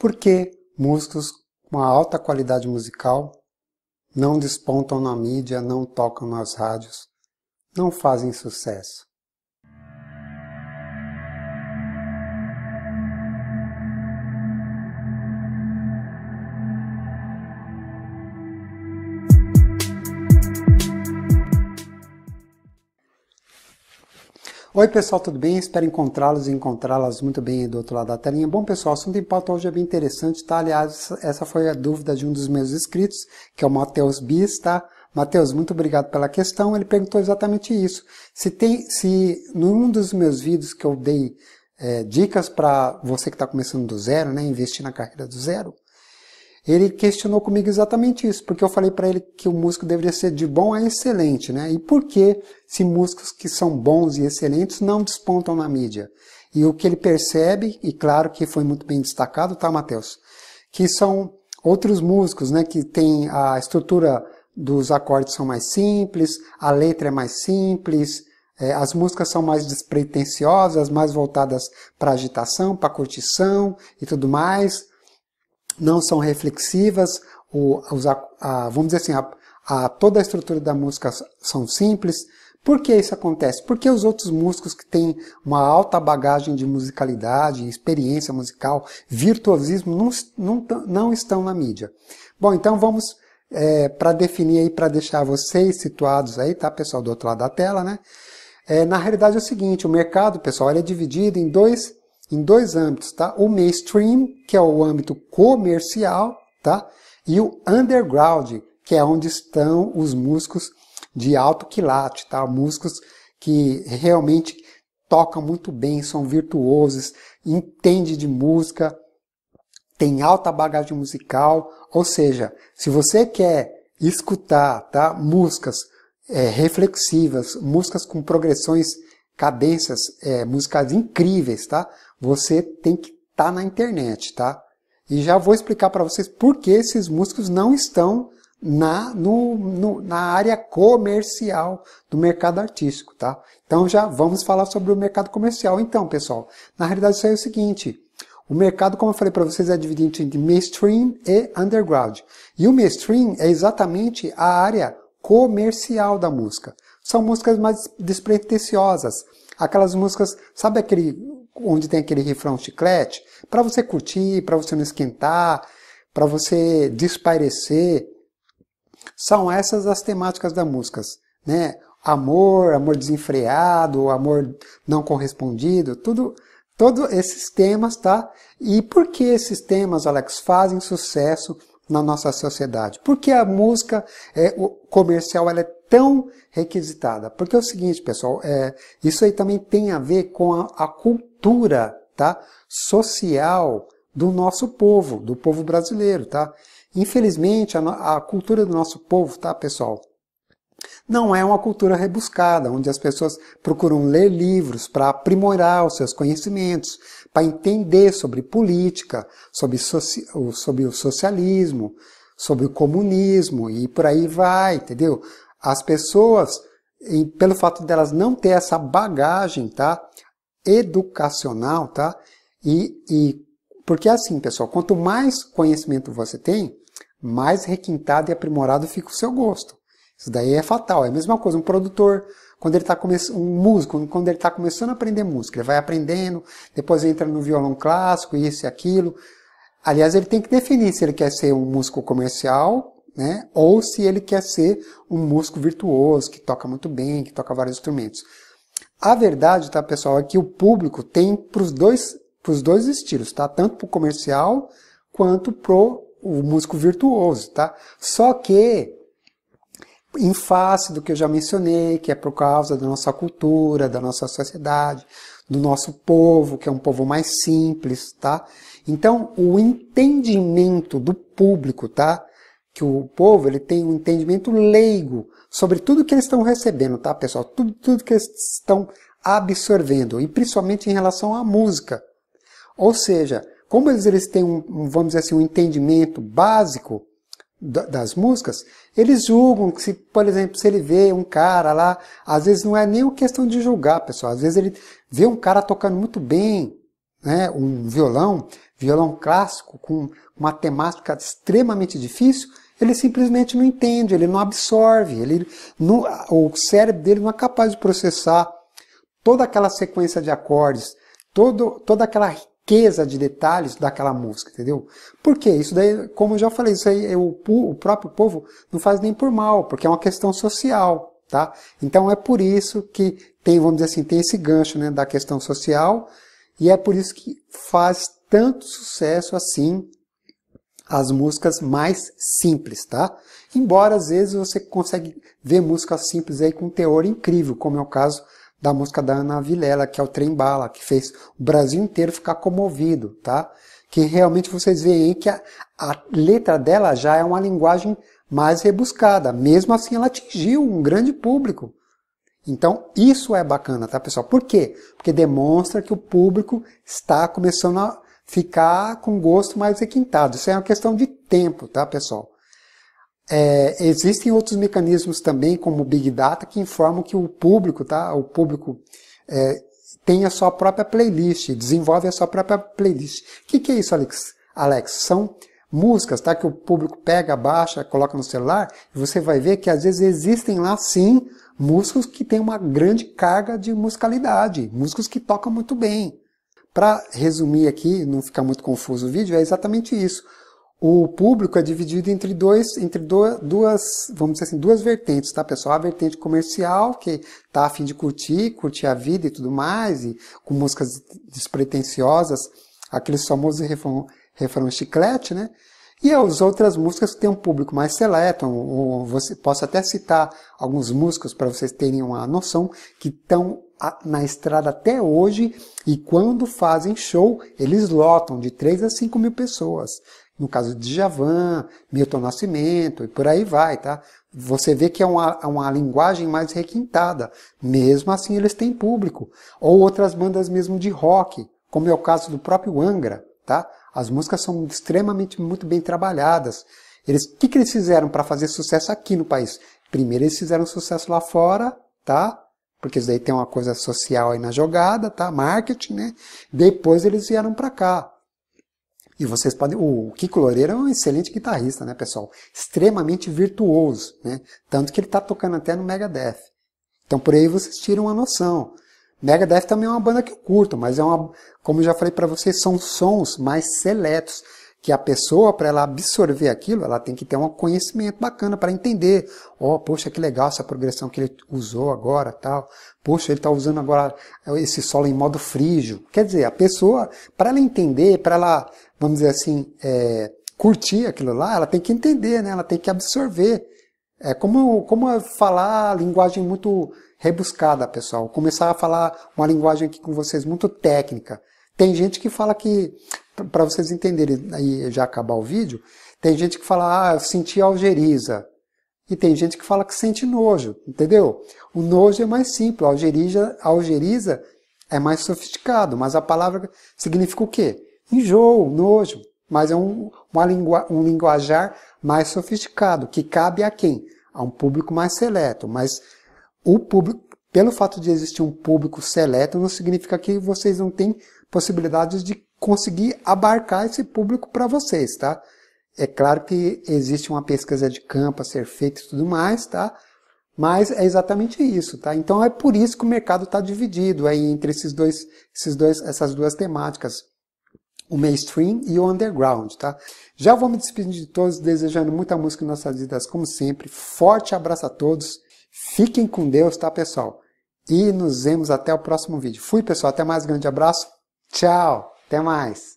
Porque músicos com alta qualidade musical não despontam na mídia, não tocam nas rádios, não fazem sucesso. Oi pessoal, tudo bem? Espero encontrá-los e encontrá-las muito bem do outro lado da telinha. Bom pessoal, o assunto em pauta hoje é bem interessante, tá? Aliás, essa foi a dúvida de um dos meus inscritos, que é o Matheus Bis, tá? Matheus, muito obrigado pela questão. Ele perguntou exatamente isso. Se tem, se num dos meus vídeos que eu dei é, dicas para você que está começando do zero, né, investir na carreira do zero, ele questionou comigo exatamente isso, porque eu falei para ele que o músico deveria ser de bom a excelente, né? E por que se músicos que são bons e excelentes não despontam na mídia? E o que ele percebe, e claro que foi muito bem destacado, tá, Matheus? Que são outros músicos, né? Que tem a estrutura dos acordes são mais simples, a letra é mais simples, é, as músicas são mais despretensiosas, mais voltadas para agitação, para curtição e tudo mais não são reflexivas, ou, os, a, vamos dizer assim, a, a, toda a estrutura da música são simples. Por que isso acontece? Porque os outros músicos que têm uma alta bagagem de musicalidade, experiência musical, virtuosismo, não, não, não estão na mídia. Bom, então vamos é, para definir aí, para deixar vocês situados aí, tá, pessoal, do outro lado da tela, né? É, na realidade é o seguinte, o mercado, pessoal, ele é dividido em dois em dois âmbitos, tá? O mainstream, que é o âmbito comercial, tá? E o underground, que é onde estão os músicos de alto quilate, tá? Músicos que realmente tocam muito bem, são virtuosos, entende de música, tem alta bagagem musical, ou seja, se você quer escutar, tá? Músicas é, reflexivas, músicas com progressões cadências é, musicais incríveis, tá? você tem que estar tá na internet, tá? E já vou explicar para vocês por que esses músicos não estão na, no, no, na área comercial do mercado artístico, tá? Então já vamos falar sobre o mercado comercial. Então, pessoal, na realidade isso aí é o seguinte, o mercado, como eu falei para vocês, é dividido entre mainstream e underground. E o mainstream é exatamente a área comercial da música. São músicas mais despretensiosas. Aquelas músicas, sabe aquele onde tem aquele refrão chiclete, para você curtir, para você não esquentar, para você desparecer. São essas as temáticas das músicas, né? Amor, amor desenfreado, amor não correspondido, tudo, todos esses temas, tá? E por que esses temas, Alex, fazem sucesso na nossa sociedade? Porque a música é, comercial ela é tão requisitada. Porque é o seguinte, pessoal, é, isso aí também tem a ver com a, a cultura tá, social do nosso povo, do povo brasileiro, tá? Infelizmente, a, a, cultura do nosso povo, tá, pessoal? Não é uma cultura rebuscada, onde as pessoas procuram ler livros para aprimorar os seus conhecimentos, para entender sobre política, sobre, soci, sobre o socialismo, sobre o comunismo e por aí vai, entendeu? As pessoas, pelo fato delas não ter essa bagagem, tá? Educacional, tá? E, e porque assim, pessoal, quanto mais conhecimento você tem, mais requintado e aprimorado fica o seu gosto. Isso daí é fatal. É a mesma coisa um produtor, quando ele está começando, um músico, quando ele está começando a aprender música, ele vai aprendendo, depois entra no violão clássico, isso e aquilo. Aliás, ele tem que definir se ele quer ser um músico comercial né? Ou se ele quer ser um músico virtuoso, que toca muito bem, que toca vários instrumentos. A verdade, tá, pessoal, é que o público tem para os dois, os dois estilos, tá? Tanto para o comercial quanto pro o músico virtuoso, tá? Só que em face do que eu já mencionei, que é por causa da nossa cultura, da nossa sociedade, do nosso povo, que é um povo mais simples, tá? Então, o entendimento do público, tá? que o povo ele tem um entendimento leigo sobre tudo que eles estão recebendo, tá, pessoal? Tudo, tudo que eles estão absorvendo, e principalmente em relação à música. Ou seja, como eles, eles têm um, vamos dizer assim, um entendimento básico das músicas, eles julgam que se, por exemplo, se ele vê um cara lá, às vezes não é nem uma questão de julgar, pessoal, às vezes ele vê um cara tocando muito bem, né, um violão, violão clássico, com uma temática extremamente difícil, ele simplesmente não entende, ele não absorve, ele não, o cérebro dele não é capaz de processar toda aquela sequência de acordes, todo, toda aquela riqueza de detalhes daquela música, entendeu? Por quê? Isso daí, como eu já falei, isso aí o, o próprio povo não faz nem por mal, porque é uma questão social, tá? Então é por isso que tem, vamos dizer assim, tem esse gancho né, da questão social, e é por isso que faz tanto sucesso assim as músicas mais simples, tá? Embora às vezes você consegue ver músicas simples aí com um teor incrível, como é o caso da música da Ana Vilela, que é o Trem Bala, que fez o Brasil inteiro ficar comovido, tá? Que realmente vocês veem que a, a letra dela já é uma linguagem mais rebuscada. Mesmo assim, ela atingiu um grande público. Então, isso é bacana, tá, pessoal? Por quê? Porque demonstra que o público está começando a ficar com gosto mais requintado. Isso é uma questão de tempo, tá, pessoal? É, existem outros mecanismos também, como o Big Data, que informam que o público, tá? O público é, tem a sua própria playlist, desenvolve a sua própria playlist. O que, que, é isso, Alex? Alex, são músicas, tá? Que o público pega, baixa, coloca no celular, e você vai ver que às vezes existem lá sim músicos que têm uma grande carga de musicalidade, músicos que tocam muito bem. Para resumir aqui, não ficar muito confuso o vídeo, é exatamente isso. O público é dividido entre dois, entre duas, vamos dizer assim, duas vertentes, tá, pessoal? A vertente comercial, que tá a fim de curtir, curtir a vida e tudo mais, e com músicas despretensiosas, aqueles famosos refrão, refrão chiclete, né? E as outras músicas que têm um público mais seleto, ou você, posso até citar alguns músicos para vocês terem uma noção, que estão na estrada até hoje e quando fazem show, eles lotam de 3 a 5 mil pessoas. No caso de Javan, Milton Nascimento e por aí vai, tá? Você vê que é uma, é uma linguagem mais requintada. Mesmo assim, eles têm público. Ou outras bandas mesmo de rock, como é o caso do próprio Angra tá? As músicas são extremamente muito bem trabalhadas. Eles, o que, que eles fizeram para fazer sucesso aqui no país? Primeiro eles fizeram sucesso lá fora, tá? Porque isso daí tem uma coisa social aí na jogada, tá? Marketing, né? Depois eles vieram para cá. E vocês podem. O Kiko Loureiro é um excelente guitarrista, né, pessoal? Extremamente virtuoso, né? Tanto que ele está tocando até no Megadeth. Então por aí vocês tiram uma noção. Megadeth também é uma banda que eu curto, mas é uma, como eu já falei para vocês, são sons mais seletos que a pessoa para ela absorver aquilo, ela tem que ter um conhecimento bacana para entender. Ó, oh, poxa, que legal essa progressão que ele usou agora, tal. Poxa, ele está usando agora esse solo em modo frígio. Quer dizer, a pessoa para ela entender, para ela, vamos dizer assim, é, curtir aquilo lá, ela tem que entender, né? Ela tem que absorver. É como, como falar linguagem muito rebuscada, pessoal. Começar a falar uma linguagem aqui com vocês muito técnica. Tem gente que fala que, para vocês entenderem e já acabar o vídeo, tem gente que fala, ah, eu senti algeriza. E tem gente que fala que sente nojo, entendeu? O nojo é mais simples, a algeriza, algeriza é mais sofisticado, mas a palavra significa o quê? Enjoo, nojo, mas é um, lingua, um linguajar mais sofisticado, que cabe a quem? A um público mais seleto, mas o público, pelo fato de existir um público seleto, não significa que vocês não têm possibilidades de conseguir abarcar esse público para vocês, tá? É claro que existe uma pesquisa de campo a ser feita e tudo mais, tá? Mas é exatamente isso, tá? Então é por isso que o mercado está dividido aí entre esses dois, esses dois, essas duas temáticas, o mainstream e o underground, tá? Já vou me despedir de todos, desejando muita música em nossas vidas, como sempre. Forte abraço a todos Fiquem com Deus, tá, pessoal? E nos vemos até o próximo vídeo. Fui, pessoal. Até mais. Grande abraço. Tchau. Até mais.